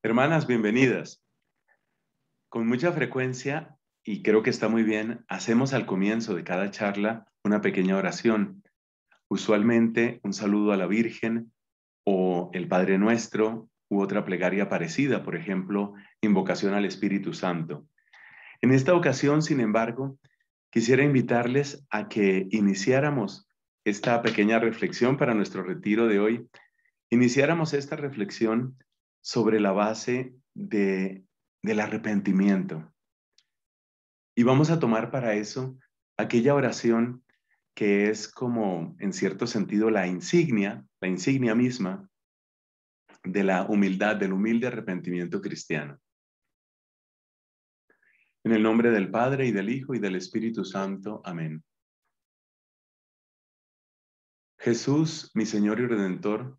Hermanas, bienvenidas. Con mucha frecuencia, y creo que está muy bien, hacemos al comienzo de cada charla una pequeña oración, usualmente un saludo a la Virgen o el Padre Nuestro u otra plegaria parecida, por ejemplo, invocación al Espíritu Santo. En esta ocasión, sin embargo, quisiera invitarles a que iniciáramos esta pequeña reflexión para nuestro retiro de hoy, iniciáramos esta reflexión sobre la base de, del arrepentimiento. Y vamos a tomar para eso aquella oración que es como, en cierto sentido, la insignia, la insignia misma de la humildad, del humilde arrepentimiento cristiano. En el nombre del Padre y del Hijo y del Espíritu Santo. Amén. Jesús, mi Señor y Redentor,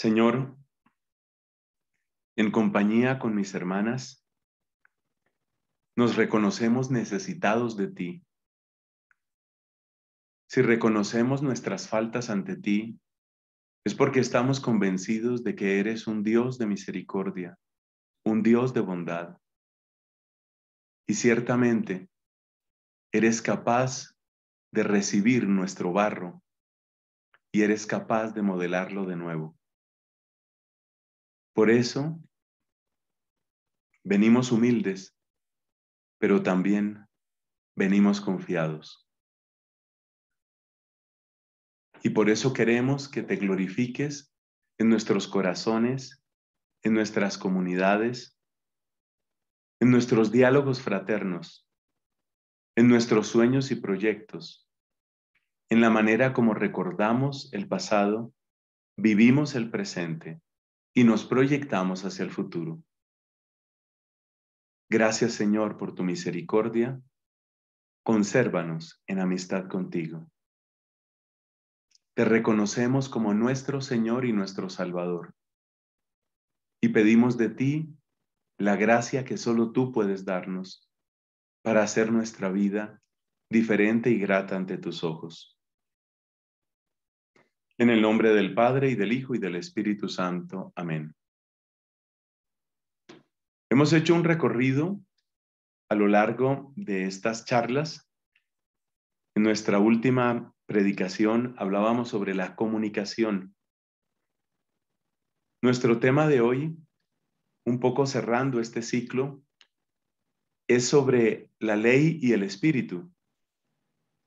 Señor, en compañía con mis hermanas, nos reconocemos necesitados de ti. Si reconocemos nuestras faltas ante ti, es porque estamos convencidos de que eres un Dios de misericordia, un Dios de bondad. Y ciertamente, eres capaz de recibir nuestro barro y eres capaz de modelarlo de nuevo. Por eso, venimos humildes, pero también venimos confiados. Y por eso queremos que te glorifiques en nuestros corazones, en nuestras comunidades, en nuestros diálogos fraternos, en nuestros sueños y proyectos, en la manera como recordamos el pasado, vivimos el presente y nos proyectamos hacia el futuro. Gracias Señor por tu misericordia. Consérvanos en amistad contigo. Te reconocemos como nuestro Señor y nuestro Salvador. Y pedimos de ti la gracia que solo tú puedes darnos para hacer nuestra vida diferente y grata ante tus ojos. En el nombre del Padre y del Hijo y del Espíritu Santo. Amén. Hemos hecho un recorrido a lo largo de estas charlas. En nuestra última predicación hablábamos sobre la comunicación. Nuestro tema de hoy, un poco cerrando este ciclo, es sobre la ley y el espíritu.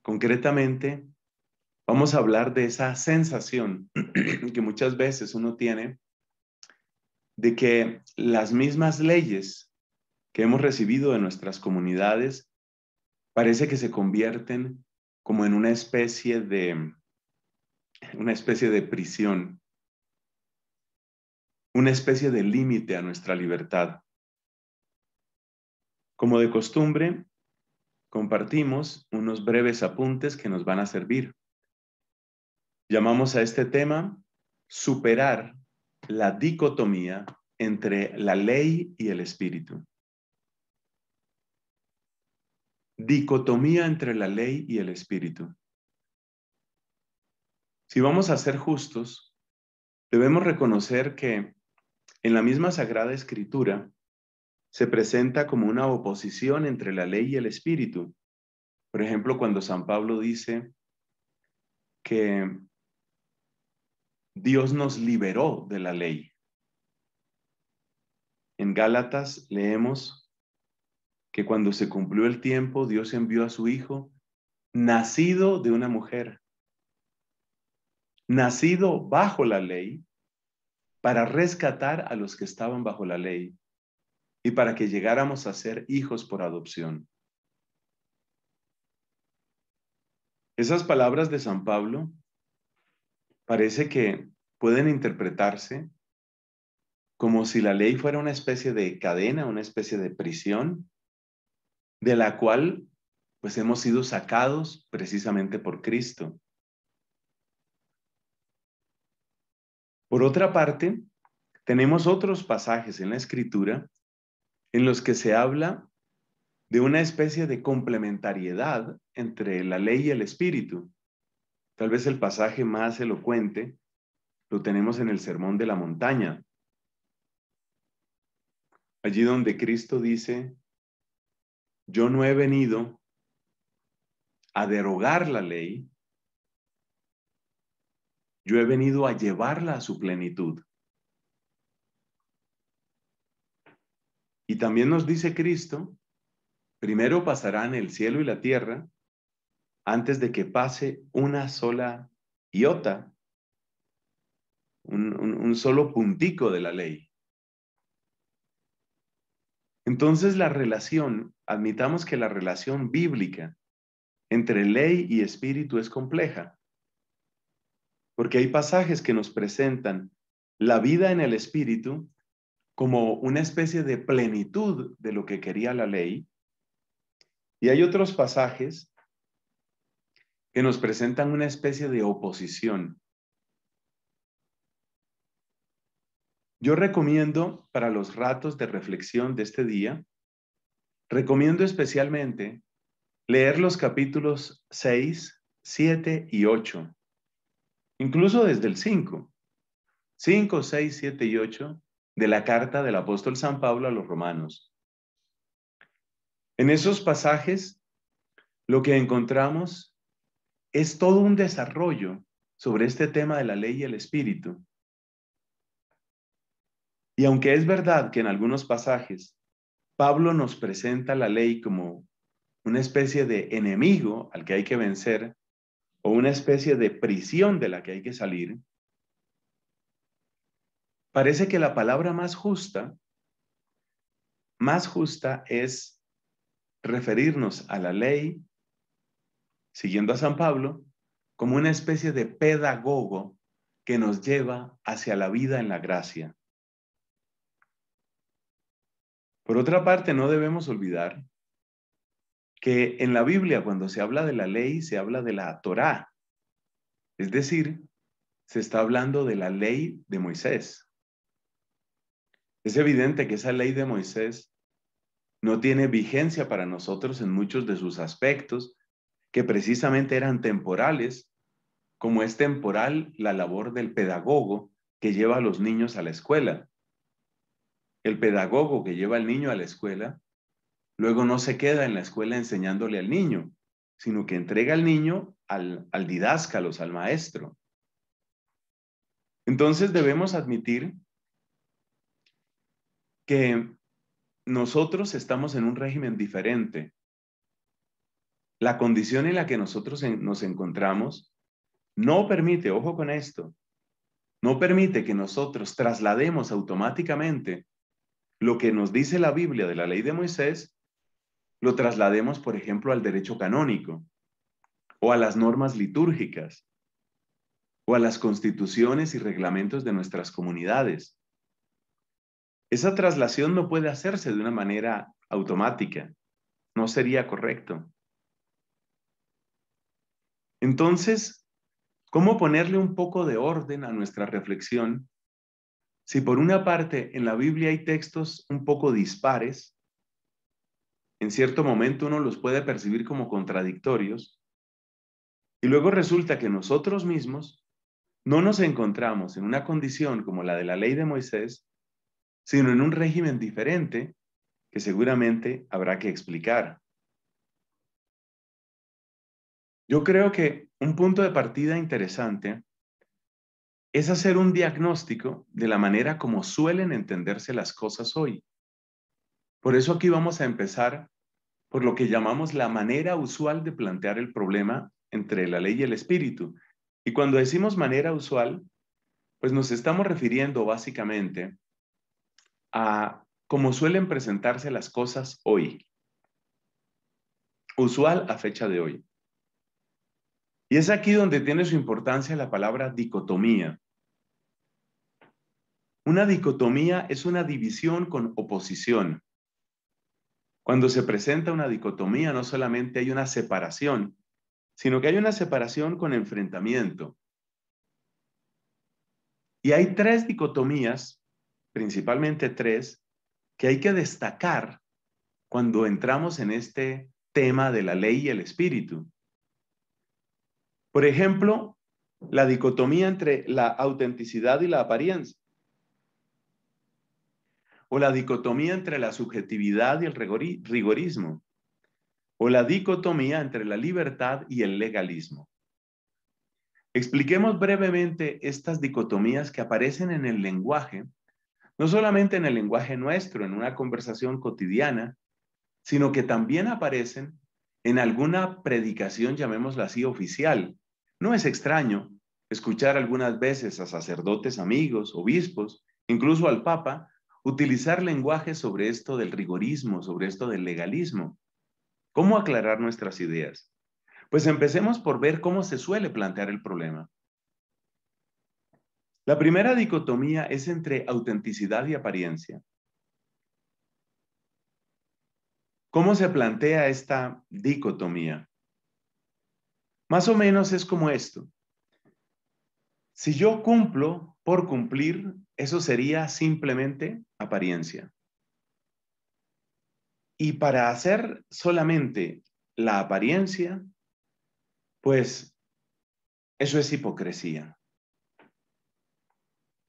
Concretamente, vamos a hablar de esa sensación que muchas veces uno tiene de que las mismas leyes que hemos recibido de nuestras comunidades parece que se convierten como en una especie de una especie de prisión, una especie de límite a nuestra libertad. Como de costumbre, compartimos unos breves apuntes que nos van a servir Llamamos a este tema superar la dicotomía entre la ley y el espíritu. Dicotomía entre la ley y el espíritu. Si vamos a ser justos, debemos reconocer que en la misma Sagrada Escritura se presenta como una oposición entre la ley y el espíritu. Por ejemplo, cuando San Pablo dice que Dios nos liberó de la ley. En Gálatas leemos que cuando se cumplió el tiempo, Dios envió a su Hijo, nacido de una mujer, nacido bajo la ley, para rescatar a los que estaban bajo la ley y para que llegáramos a ser hijos por adopción. Esas palabras de San Pablo parece que pueden interpretarse como si la ley fuera una especie de cadena, una especie de prisión, de la cual pues hemos sido sacados precisamente por Cristo. Por otra parte, tenemos otros pasajes en la Escritura en los que se habla de una especie de complementariedad entre la ley y el Espíritu. Tal vez el pasaje más elocuente lo tenemos en el Sermón de la Montaña, allí donde Cristo dice, yo no he venido a derogar la ley, yo he venido a llevarla a su plenitud. Y también nos dice Cristo, primero pasarán el cielo y la tierra, antes de que pase una sola iota, un, solo puntico de la ley. Entonces la relación, admitamos que la relación bíblica entre ley y espíritu es compleja, porque hay pasajes que nos presentan la vida en el espíritu como una especie de plenitud de lo que quería la ley, y hay otros pasajes que nos presentan una especie de oposición. Yo recomiendo para los ratos de reflexión de este día, recomiendo especialmente leer los capítulos 6, 7 y 8, incluso desde el 5, 5, 6, 7 y 8 de la carta del apóstol San Pablo a los romanos. En esos pasajes, lo que encontramos es todo un desarrollo sobre este tema de la ley y el espíritu. Y aunque es verdad que en algunos pasajes Pablo nos presenta la ley como una especie de enemigo al que hay que vencer o una especie de prisión de la que hay que salir, parece que la palabra más justa, más justa es referirnos a la ley siguiendo a San Pablo, como una especie de pedagogo que nos lleva hacia la vida en la gracia. Por otra parte, no debemos olvidar que en la Biblia cuando se habla de la ley se habla de la Torá, es decir, se está hablando de la ley de Moisés. Es evidente que esa ley de Moisés no tiene vigencia para nosotros en muchos de sus aspectos, que precisamente eran temporales, como es temporal la labor del pedagogo que lleva a los niños a la escuela. El pedagogo que lleva al niño a la escuela, luego no se queda en la escuela enseñándole al niño, sino que entrega al niño al, al didáscalos, al maestro. Entonces debemos admitir que nosotros estamos en un régimen diferente la condición en la que nosotros nos encontramos no permite, ojo con esto, no permite que nosotros traslademos automáticamente lo que nos dice la Biblia de la ley de Moisés, lo traslademos, por ejemplo, al derecho canónico o a las normas litúrgicas o a las constituciones y reglamentos de nuestras comunidades. Esa traslación no puede hacerse de una manera automática, no sería correcto. Entonces, ¿cómo ponerle un poco de orden a nuestra reflexión si por una parte en la Biblia hay textos un poco dispares, en cierto momento uno los puede percibir como contradictorios, y luego resulta que nosotros mismos no nos encontramos en una condición como la de la ley de Moisés, sino en un régimen diferente que seguramente habrá que explicar. Yo creo que un punto de partida interesante es hacer un diagnóstico de la manera como suelen entenderse las cosas hoy. Por eso aquí vamos a empezar por lo que llamamos la manera usual de plantear el problema entre la ley y el espíritu. Y cuando decimos manera usual, pues nos estamos refiriendo básicamente a cómo suelen presentarse las cosas hoy. Usual a fecha de hoy. Y es aquí donde tiene su importancia la palabra dicotomía. Una dicotomía es una división con oposición. Cuando se presenta una dicotomía, no solamente hay una separación, sino que hay una separación con enfrentamiento. Y hay tres dicotomías, principalmente tres, que hay que destacar cuando entramos en este tema de la ley y el espíritu. Por ejemplo, la dicotomía entre la autenticidad y la apariencia. O la dicotomía entre la subjetividad y el rigorismo. O la dicotomía entre la libertad y el legalismo. Expliquemos brevemente estas dicotomías que aparecen en el lenguaje, no solamente en el lenguaje nuestro, en una conversación cotidiana, sino que también aparecen en alguna predicación, llamémosla así, oficial, no es extraño escuchar algunas veces a sacerdotes amigos, obispos, incluso al Papa, utilizar lenguaje sobre esto del rigorismo, sobre esto del legalismo. ¿Cómo aclarar nuestras ideas? Pues empecemos por ver cómo se suele plantear el problema. La primera dicotomía es entre autenticidad y apariencia. ¿Cómo se plantea esta dicotomía? Más o menos es como esto. Si yo cumplo por cumplir, eso sería simplemente apariencia. Y para hacer solamente la apariencia, pues eso es hipocresía.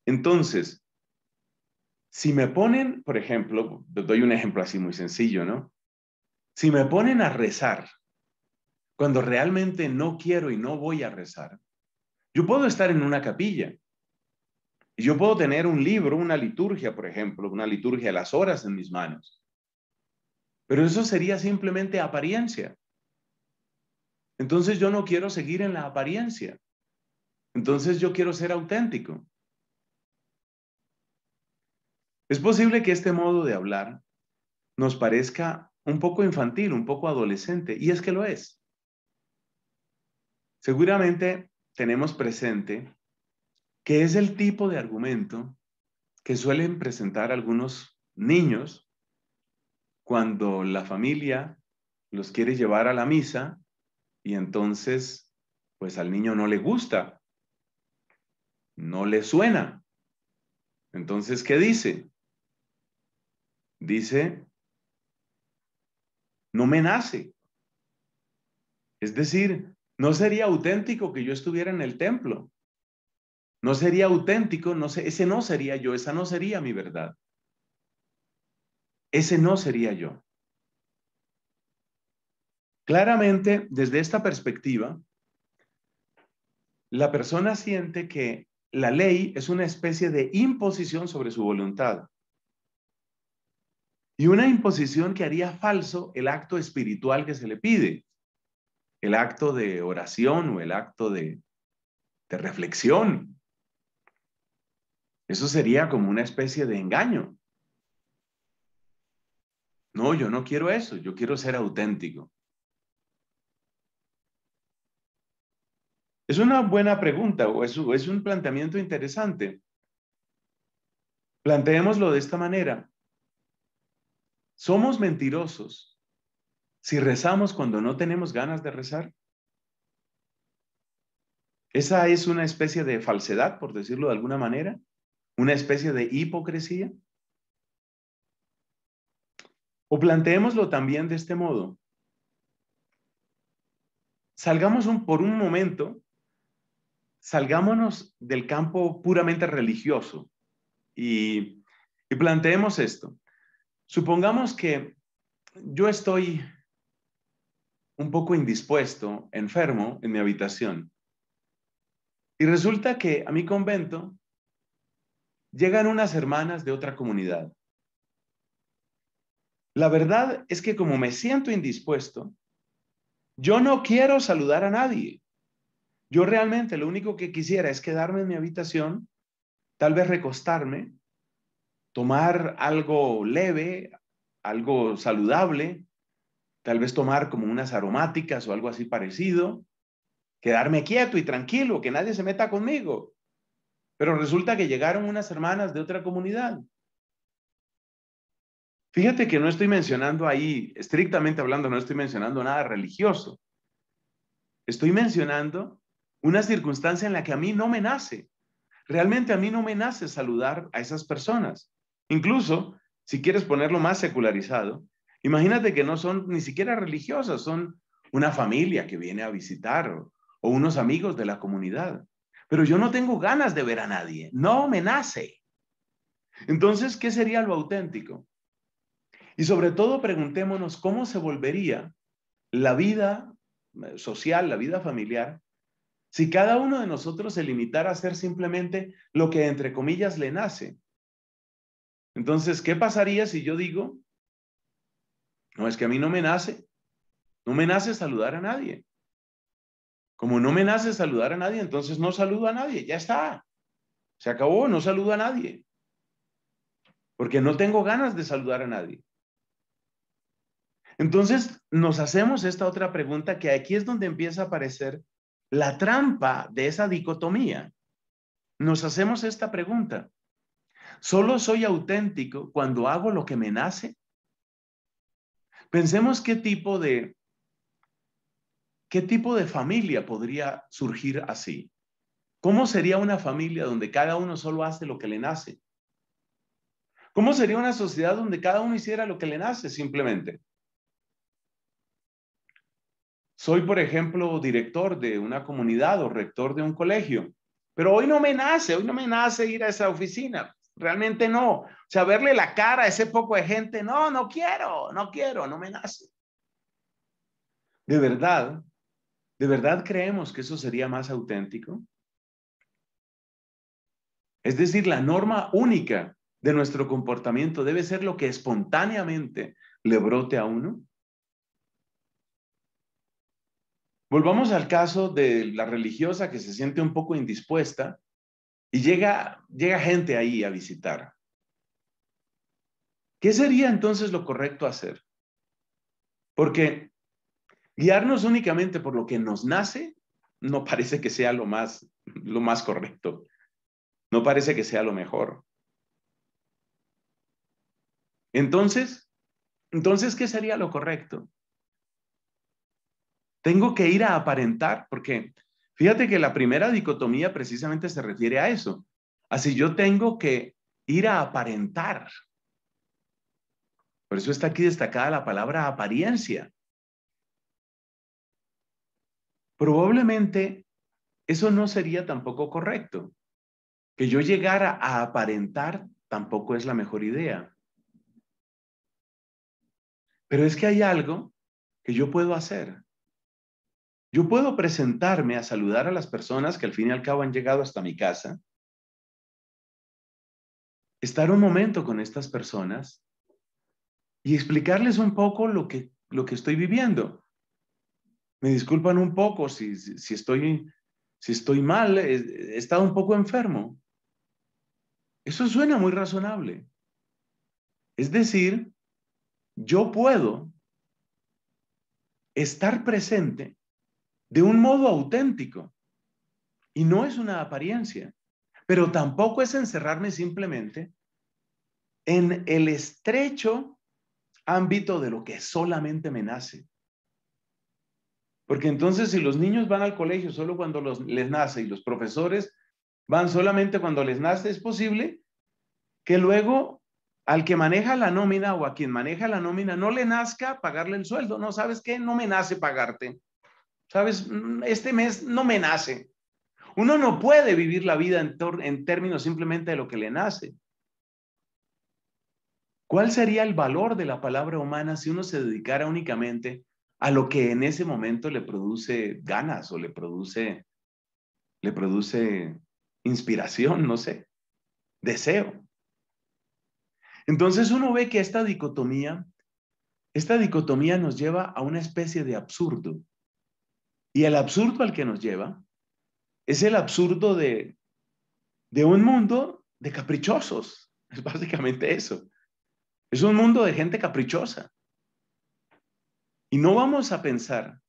Entonces, si me ponen, por ejemplo, doy un ejemplo así muy sencillo, ¿no? Si me ponen a rezar cuando realmente no quiero y no voy a rezar. Yo puedo estar en una capilla yo puedo tener un libro, una liturgia, por ejemplo, una liturgia de las horas en mis manos. Pero eso sería simplemente apariencia. Entonces yo no quiero seguir en la apariencia. Entonces yo quiero ser auténtico. Es posible que este modo de hablar nos parezca un poco infantil, un poco adolescente, y es que lo es. Seguramente tenemos presente que es el tipo de argumento que suelen presentar algunos niños cuando la familia los quiere llevar a la misa y entonces pues al niño no le gusta, no le suena. Entonces, ¿qué dice? Dice, no me nace. Es decir, no sería auténtico que yo estuviera en el templo. No sería auténtico, no sé, ese no sería yo, esa no sería mi verdad. Ese no sería yo. Claramente, desde esta perspectiva, la persona siente que la ley es una especie de imposición sobre su voluntad. Y una imposición que haría falso el acto espiritual que se le pide el acto de oración o el acto de, reflexión. Eso sería como una especie de engaño. No, yo no quiero eso, yo quiero ser auténtico. Es una buena pregunta o es, es un planteamiento interesante. Planteémoslo de esta manera. Somos mentirosos si rezamos cuando no tenemos ganas de rezar? ¿Esa es una especie de falsedad, por decirlo de alguna manera? ¿Una especie de hipocresía? O planteémoslo también de este modo. Salgamos por un momento, salgámonos del campo puramente religioso y, y planteemos esto. Supongamos que yo estoy un poco indispuesto, enfermo, en mi habitación. Y resulta que a mi convento llegan unas hermanas de otra comunidad. La verdad es que como me siento indispuesto, yo no quiero saludar a nadie. Yo realmente lo único que quisiera es quedarme en mi habitación, tal vez recostarme, tomar algo leve, algo saludable, tal vez tomar como unas aromáticas o algo así parecido, quedarme quieto y tranquilo, que nadie se meta conmigo. Pero resulta que llegaron unas hermanas de otra comunidad. Fíjate que no estoy mencionando ahí, estrictamente hablando, no estoy mencionando nada religioso. Estoy mencionando una circunstancia en la que a mí no me nace. Realmente a mí no me nace saludar a esas personas. Incluso, si quieres ponerlo más secularizado, Imagínate que no son ni siquiera religiosas, son una familia que viene a visitar o, unos amigos de la comunidad. Pero yo no tengo ganas de ver a nadie, no me nace. Entonces, ¿qué sería lo auténtico? Y sobre todo preguntémonos cómo se volvería la vida eh, social, la vida familiar, si cada uno de nosotros se limitara a hacer simplemente lo que entre comillas le nace. Entonces, ¿qué pasaría si yo digo, no, es que a mí no me nace. No me nace saludar a nadie. Como no me nace saludar a nadie, entonces no saludo a nadie. Ya está. Se acabó, no saludo a nadie. Porque no tengo ganas de saludar a nadie. Entonces nos hacemos esta otra pregunta que aquí es donde empieza a aparecer la trampa de esa dicotomía. Nos hacemos esta pregunta. ¿Solo soy auténtico cuando hago lo que me nace? Pensemos qué tipo de, qué tipo de familia podría surgir así. ¿Cómo sería una familia donde cada uno solo hace lo que le nace? ¿Cómo sería una sociedad donde cada uno hiciera lo que le nace simplemente? Soy, por ejemplo, director de una comunidad o rector de un colegio, pero hoy no me nace, hoy no me nace ir a esa oficina. Realmente no. O sea, verle la cara a ese poco de gente, no, no quiero, no quiero, no me nace. ¿De verdad? ¿De verdad creemos que eso sería más auténtico? Es decir, la norma única de nuestro comportamiento debe ser lo que espontáneamente le brote a uno. Volvamos al caso de la religiosa que se siente un poco indispuesta y llega, llega gente ahí a visitar. ¿Qué sería entonces lo correcto hacer? Porque guiarnos únicamente por lo que nos nace no parece que sea lo más, lo más correcto. No parece que sea lo mejor. Entonces, entonces, ¿qué sería lo correcto? Tengo que ir a aparentar, porque Fíjate que la primera dicotomía precisamente se refiere a eso. Así yo tengo que ir a aparentar. Por eso está aquí destacada la palabra apariencia. Probablemente eso no sería tampoco correcto. Que yo llegara a aparentar tampoco es la mejor idea. Pero es que hay algo que yo puedo hacer. Yo puedo presentarme a saludar a las personas que al fin y al cabo han llegado hasta mi casa, estar un momento con estas personas y explicarles un poco lo que, estoy viviendo. Me disculpan un poco si, si, estoy, estoy mal, eh, he estado un poco enfermo. Eso suena muy razonable. Es decir, yo puedo estar presente de un modo auténtico. Y no es una apariencia, pero tampoco es encerrarme simplemente en el estrecho ámbito de lo que solamente me nace. Porque entonces si los niños van al colegio solo cuando les nace y los profesores van solamente cuando les nace, es posible que luego al que maneja la nómina o a quien maneja la nómina no le nazca pagarle el sueldo. No, sabes qué, no me nace pagarte. ¿Sabes? Mm, este mes no me nace. Uno no puede vivir la vida en, términos simplemente de lo que le nace. ¿Cuál sería el valor de la palabra humana si uno se dedicara únicamente a lo que en ese momento le produce ganas o le produce, le produce inspiración, no sé, deseo? Entonces uno ve que esta dicotomía, esta dicotomía nos lleva a una especie de absurdo. Y el absurdo al que nos lleva es el absurdo de, de un mundo de caprichosos. Es básicamente eso. Es un mundo de gente caprichosa. Y no vamos a pensar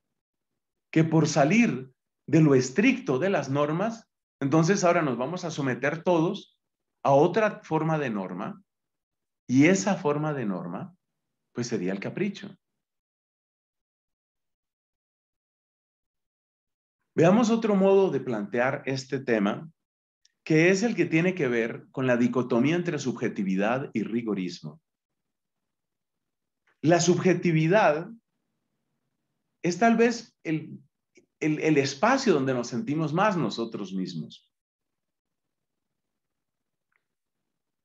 que por salir de lo estricto de las normas, entonces ahora nos vamos a someter todos a otra forma de norma. Y esa forma de norma, pues sería el capricho. Veamos otro modo de plantear este tema, que es el que tiene que ver con la dicotomía entre subjetividad y rigorismo. La subjetividad es tal vez el, espacio donde nos sentimos más nosotros mismos.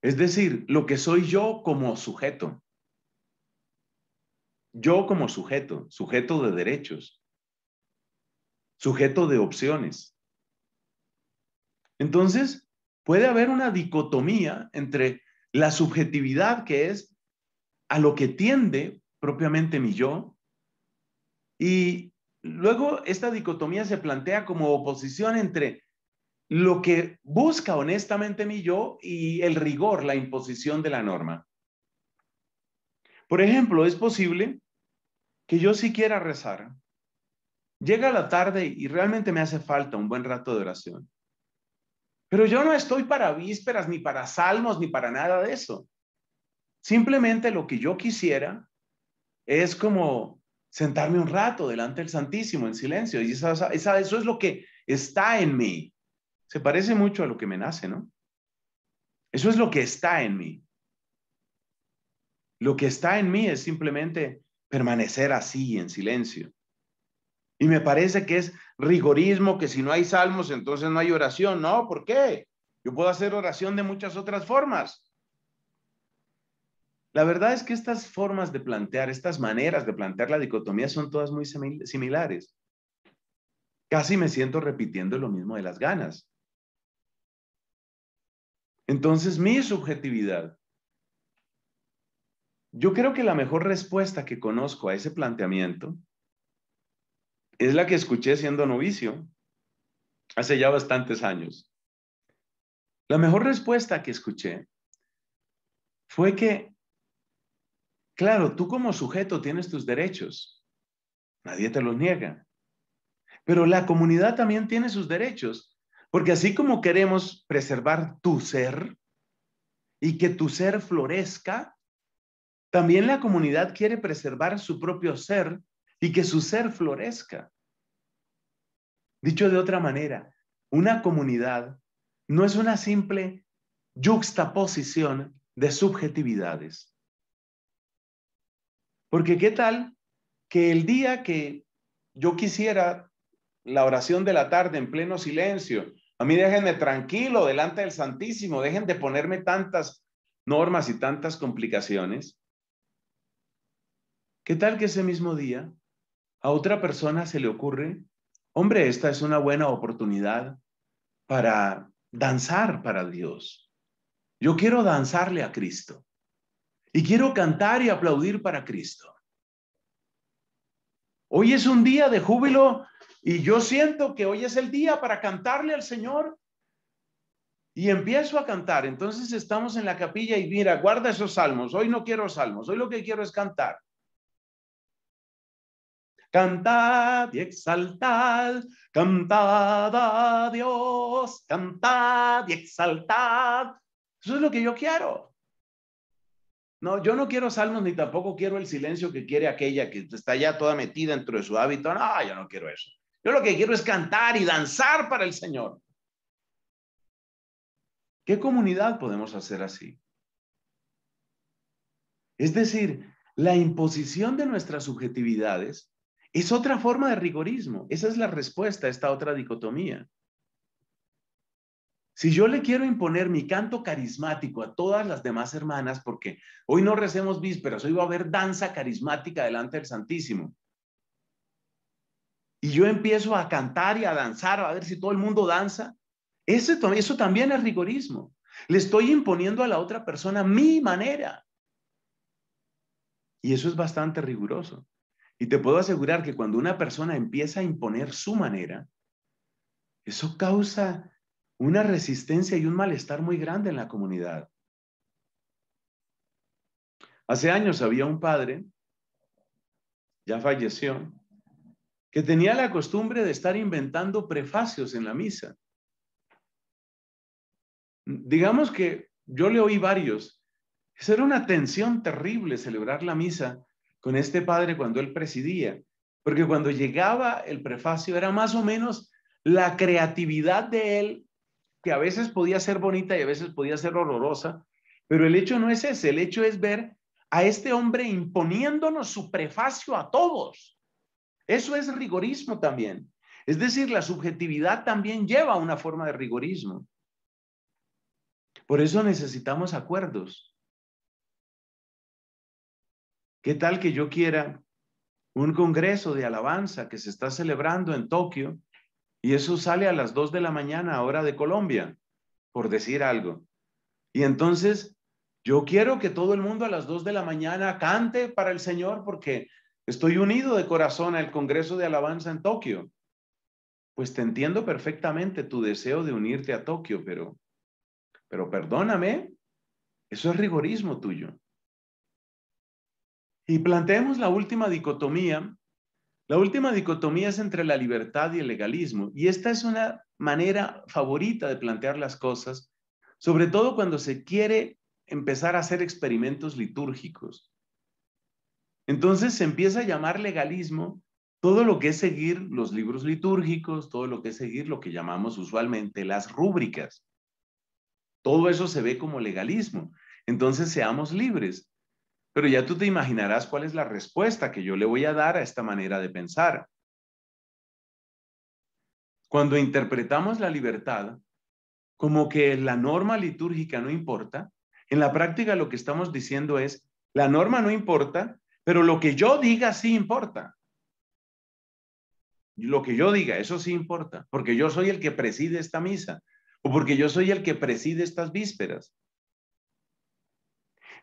Es decir, lo que soy yo como sujeto. Yo como sujeto, sujeto de derechos, sujeto de opciones. Entonces, puede haber una dicotomía entre la subjetividad que es a lo que tiende propiamente mi yo y luego esta dicotomía se plantea como oposición entre lo que busca honestamente mi yo y el rigor, la imposición de la norma. Por ejemplo, es posible que yo sí quiera rezar, Llega la tarde y realmente me hace falta un buen rato de oración. Pero yo no estoy para vísperas, ni para salmos, ni para nada de eso. Simplemente lo que yo quisiera es como sentarme un rato delante del Santísimo en silencio. Y eso es lo que está en mí. Se parece mucho a lo que me nace, ¿no? Eso es lo que está en mí. Lo que está en mí es simplemente permanecer así en silencio. Y me parece que es rigorismo, que si no hay salmos, entonces no hay oración. No, ¿por qué? Yo puedo hacer oración de muchas otras formas. La verdad es que estas formas de plantear, estas maneras de plantear la dicotomía son todas muy similares. Casi me siento repitiendo lo mismo de las ganas. Entonces, mi subjetividad. Yo creo que la mejor respuesta que conozco a ese planteamiento es la que escuché siendo novicio hace ya bastantes años. La mejor respuesta que escuché fue que, claro, tú como sujeto tienes tus derechos, nadie te los niega, pero la comunidad también tiene sus derechos, porque así como queremos preservar tu ser y que tu ser florezca, también la comunidad quiere preservar su propio ser y que su ser florezca. Dicho de otra manera, una comunidad no es una simple yuxtaposición de subjetividades. Porque qué tal que el día que yo quisiera la oración de la tarde en pleno silencio, a mí déjenme tranquilo delante del Santísimo, dejen de ponerme tantas normas y tantas complicaciones. ¿Qué tal que ese mismo día a otra persona se le ocurre, hombre, esta es una buena oportunidad para danzar para Dios. Yo quiero danzarle a Cristo y quiero cantar y aplaudir para Cristo. Hoy es un día de júbilo y yo siento que hoy es el día para cantarle al Señor y empiezo a cantar. Entonces estamos en la capilla y mira, guarda esos salmos. Hoy no quiero salmos, hoy lo que quiero es cantar. Cantad y exaltad, cantad a Dios, cantad y exaltad. Eso es lo que yo quiero. No, yo no quiero salmos ni tampoco quiero el silencio que quiere aquella que está ya toda metida dentro de su hábito. No, yo no quiero eso. Yo lo que quiero es cantar y danzar para el Señor. ¿Qué comunidad podemos hacer así? Es decir, la imposición de nuestras subjetividades es otra forma de rigorismo. Esa es la respuesta a esta otra dicotomía. Si yo le quiero imponer mi canto carismático a todas las demás hermanas, porque hoy no recemos vísperas, hoy va a haber danza carismática delante del Santísimo. Y yo empiezo a cantar y a danzar, a ver si todo el mundo danza. Eso, eso también es rigorismo. Le estoy imponiendo a la otra persona mi manera. Y eso es bastante riguroso. Y te puedo asegurar que cuando una persona empieza a imponer su manera, eso causa una resistencia y un malestar muy grande en la comunidad. Hace años había un padre, ya falleció, que tenía la costumbre de estar inventando prefacios en la misa. Digamos que yo le oí varios. Esa era una tensión terrible celebrar la misa con este padre cuando él presidía, porque cuando llegaba el prefacio era más o menos la creatividad de él, que a veces podía ser bonita y a veces podía ser horrorosa, pero el hecho no es ese, el hecho es ver a este hombre imponiéndonos su prefacio a todos. Eso es rigorismo también. Es decir, la subjetividad también lleva a una forma de rigorismo. Por eso necesitamos acuerdos. ¿Qué tal que yo quiera un congreso de alabanza que se está celebrando en Tokio y eso sale a las dos de la mañana hora de Colombia, por decir algo? Y entonces yo quiero que todo el mundo a las dos de la mañana cante para el Señor porque estoy unido de corazón al congreso de alabanza en Tokio. Pues te entiendo perfectamente tu deseo de unirte a Tokio, pero pero perdóname, eso es rigorismo tuyo. Y planteemos la última dicotomía. La última dicotomía es entre la libertad y el legalismo. Y esta es una manera favorita de plantear las cosas, sobre todo cuando se quiere empezar a hacer experimentos litúrgicos. Entonces se empieza a llamar legalismo todo lo que es seguir los libros litúrgicos, todo lo que es seguir lo que llamamos usualmente las rúbricas. Todo eso se ve como legalismo. Entonces seamos libres. Pero ya tú te imaginarás cuál es la respuesta que yo le voy a dar a esta manera de pensar. Cuando interpretamos la libertad como que la norma litúrgica no importa, en la práctica lo que estamos diciendo es, la norma no importa, pero lo que yo diga sí importa. Lo que yo diga, eso sí importa, porque yo soy el que preside esta misa o porque yo soy el que preside estas vísperas.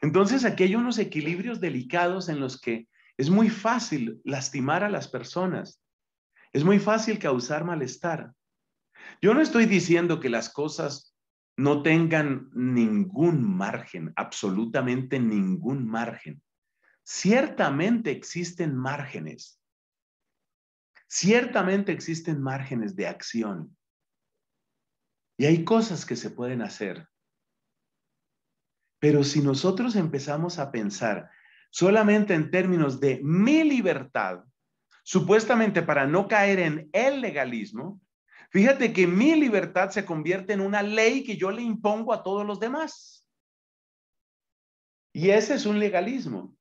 Entonces aquí hay unos equilibrios delicados en los que es muy fácil lastimar a las personas, es muy fácil causar malestar. Yo no estoy diciendo que las cosas no tengan ningún margen, absolutamente ningún margen. Ciertamente existen márgenes. Ciertamente existen márgenes de acción. Y hay cosas que se pueden hacer pero si nosotros empezamos a pensar solamente en términos de mi libertad, supuestamente para no caer en el legalismo, fíjate que mi libertad se convierte en una ley que yo le impongo a todos los demás. Y ese es un legalismo.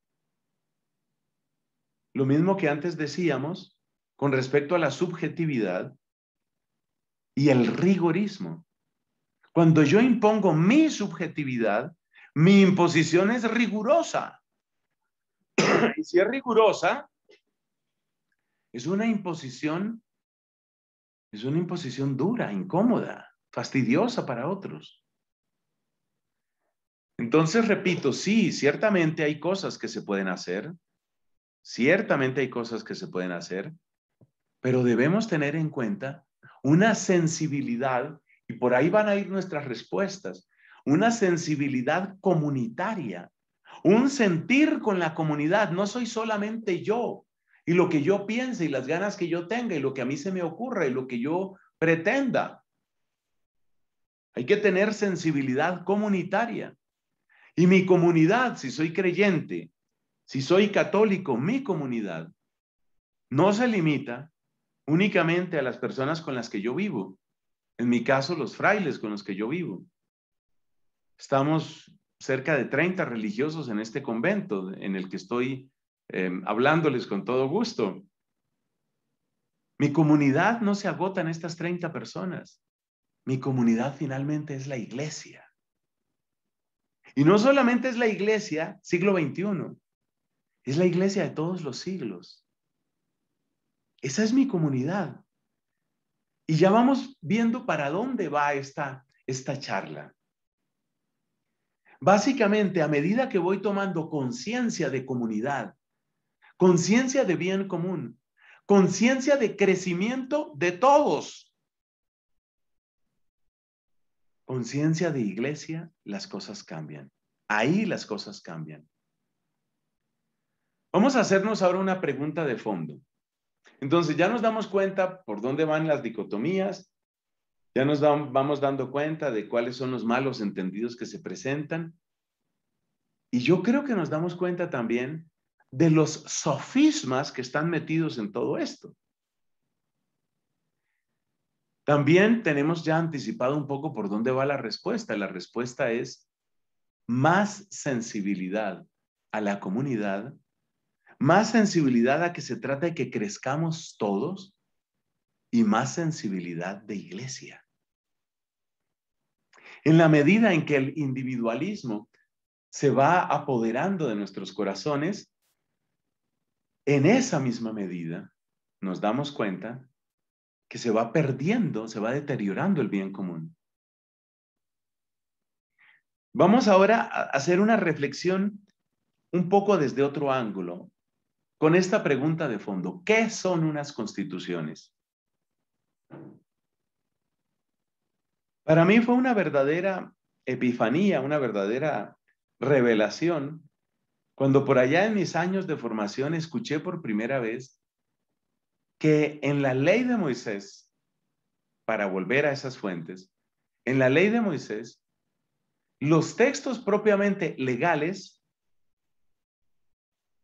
Lo mismo que antes decíamos con respecto a la subjetividad y el rigorismo. Cuando yo impongo mi subjetividad, mi imposición es rigurosa. y si es rigurosa, es una imposición, es una imposición dura, incómoda, fastidiosa para otros. Entonces, repito, sí, ciertamente hay cosas que se pueden hacer, ciertamente hay cosas que se pueden hacer, pero debemos tener en cuenta una sensibilidad, y por ahí van a ir nuestras respuestas, una sensibilidad comunitaria, un sentir con la comunidad. No soy solamente yo y lo que yo piense y las ganas que yo tenga y lo que a mí se me ocurra y lo que yo pretenda. Hay que tener sensibilidad comunitaria. Y mi comunidad, si soy creyente, si soy católico, mi comunidad no se limita únicamente a las personas con las que yo vivo. En mi caso, los frailes con los que yo vivo. Estamos cerca de 30 religiosos en este convento en el que estoy eh, hablándoles con todo gusto. Mi comunidad no se agota en estas 30 personas. Mi comunidad finalmente es la iglesia. Y no solamente es la iglesia siglo XXI, es la iglesia de todos los siglos. Esa es mi comunidad. Y ya vamos viendo para dónde va esta, esta charla. Básicamente, a medida que voy tomando conciencia de comunidad, conciencia de bien común, conciencia de crecimiento de todos, conciencia de iglesia, las cosas cambian. Ahí las cosas cambian. Vamos a hacernos ahora una pregunta de fondo. Entonces ya nos damos cuenta por dónde van las dicotomías, ya nos vamos dando cuenta de cuáles son los malos entendidos que se presentan. Y yo creo que nos damos cuenta también de los sofismas que están metidos en todo esto. También tenemos ya anticipado un poco por dónde va la respuesta. La respuesta es más sensibilidad a la comunidad, más sensibilidad a que se trate de que crezcamos todos y más sensibilidad de iglesia. En la medida en que el individualismo se va apoderando de nuestros corazones, en esa misma medida nos damos cuenta que se va perdiendo, se va deteriorando el bien común. Vamos ahora a hacer una reflexión un poco desde otro ángulo, con esta pregunta de fondo. ¿Qué son unas constituciones? Para mí fue una verdadera epifanía, una verdadera revelación, cuando por allá en mis años de formación escuché por primera vez que en la ley de Moisés, para volver a esas fuentes, en la ley de Moisés, los textos propiamente legales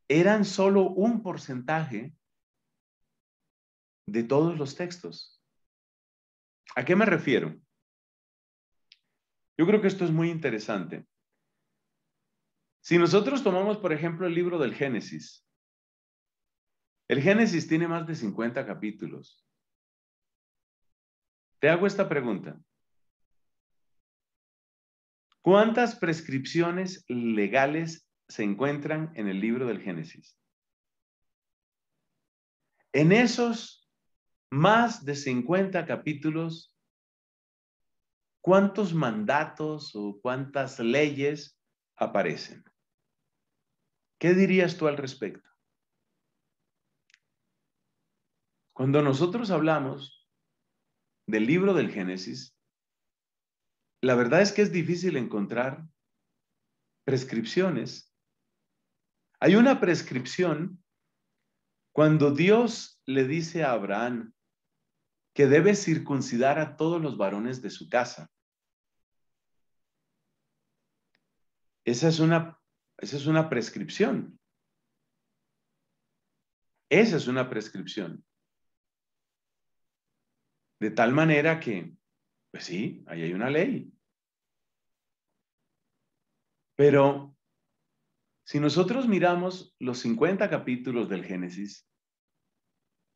eran solo un porcentaje de todos los textos. ¿A qué me refiero? Yo creo que esto es muy interesante. Si nosotros tomamos, por ejemplo, el libro del Génesis, el Génesis tiene más de 50 capítulos. Te hago esta pregunta. ¿Cuántas prescripciones legales se encuentran en el libro del Génesis? En esos más de 50 capítulos, ¿cuántos mandatos o cuántas leyes aparecen? ¿Qué dirías tú al respecto? Cuando nosotros hablamos del libro del Génesis, la verdad es que es difícil encontrar prescripciones. Hay una prescripción cuando Dios le dice a Abraham, que debe circuncidar a todos los varones de su casa. Esa es una, prescripción. Esa es una prescripción. De tal manera que, pues sí, ahí hay una ley. Pero si nosotros miramos los 50 capítulos del Génesis,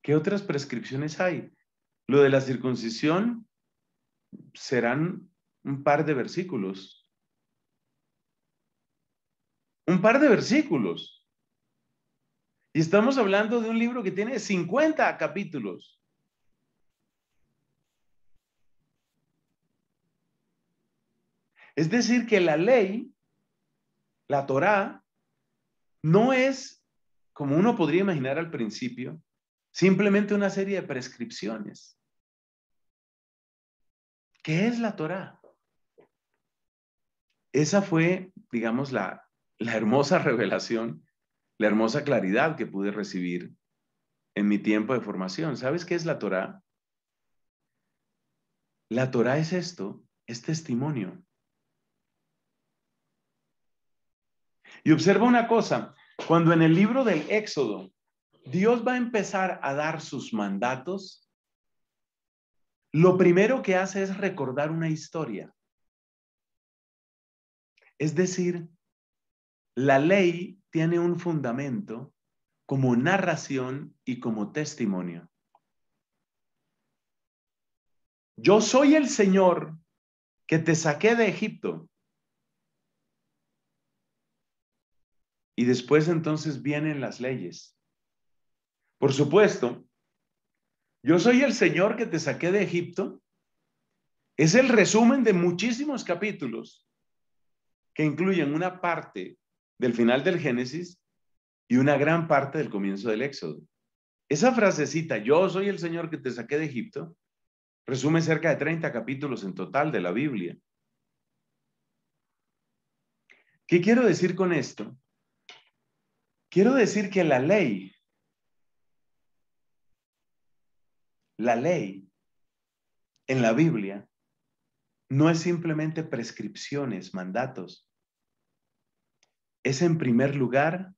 ¿qué otras prescripciones hay? Lo de la circuncisión serán un par de versículos. Un par de versículos. Y estamos hablando de un libro que tiene 50 capítulos. Es decir, que la ley, la Torá, no es como uno podría imaginar al principio, Simplemente una serie de prescripciones. ¿Qué es la Torá? Esa fue, digamos, la, hermosa revelación, la hermosa claridad que pude recibir en mi tiempo de formación. ¿Sabes qué es la Torá? La Torá es esto, es testimonio. Y observa una cosa, cuando en el libro del Éxodo Dios va a empezar a dar sus mandatos, lo primero que hace es recordar una historia. Es decir, la ley tiene un fundamento como narración y como testimonio. Yo soy el Señor que te saqué de Egipto. Y después entonces vienen las leyes. Por supuesto, yo soy el Señor que te saqué de Egipto. Es el resumen de muchísimos capítulos que incluyen una parte del final del Génesis y una gran parte del comienzo del Éxodo. Esa frasecita, yo soy el Señor que te saqué de Egipto, resume cerca de 30 capítulos en total de la Biblia. ¿Qué quiero decir con esto? Quiero decir que la ley La ley en la Biblia no es simplemente prescripciones, mandatos. Es en primer lugar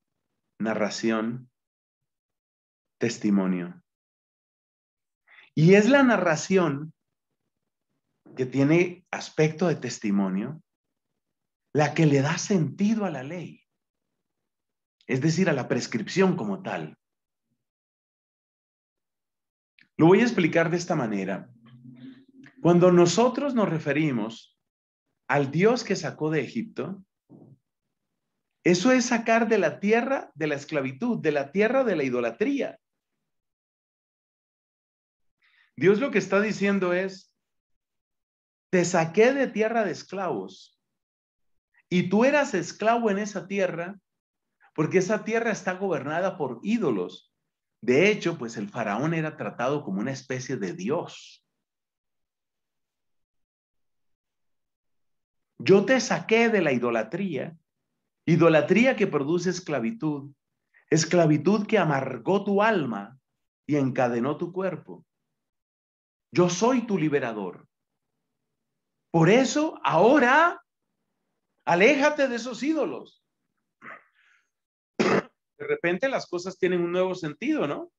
narración, testimonio. Y es la narración que tiene aspecto de testimonio la que le da sentido a la ley, es decir, a la prescripción como tal. Lo voy a explicar de esta manera. Cuando nosotros nos referimos al Dios que sacó de Egipto, eso es sacar de la tierra de la esclavitud, de la tierra de la idolatría. Dios lo que está diciendo es, te saqué de tierra de esclavos y tú eras esclavo en esa tierra porque esa tierra está gobernada por ídolos. De hecho, pues el faraón era tratado como una especie de dios. Yo te saqué de la idolatría, idolatría que produce esclavitud, esclavitud que amargó tu alma y encadenó tu cuerpo. Yo soy tu liberador. Por eso ahora, aléjate de esos ídolos de repente las cosas tienen un nuevo sentido, ¿no?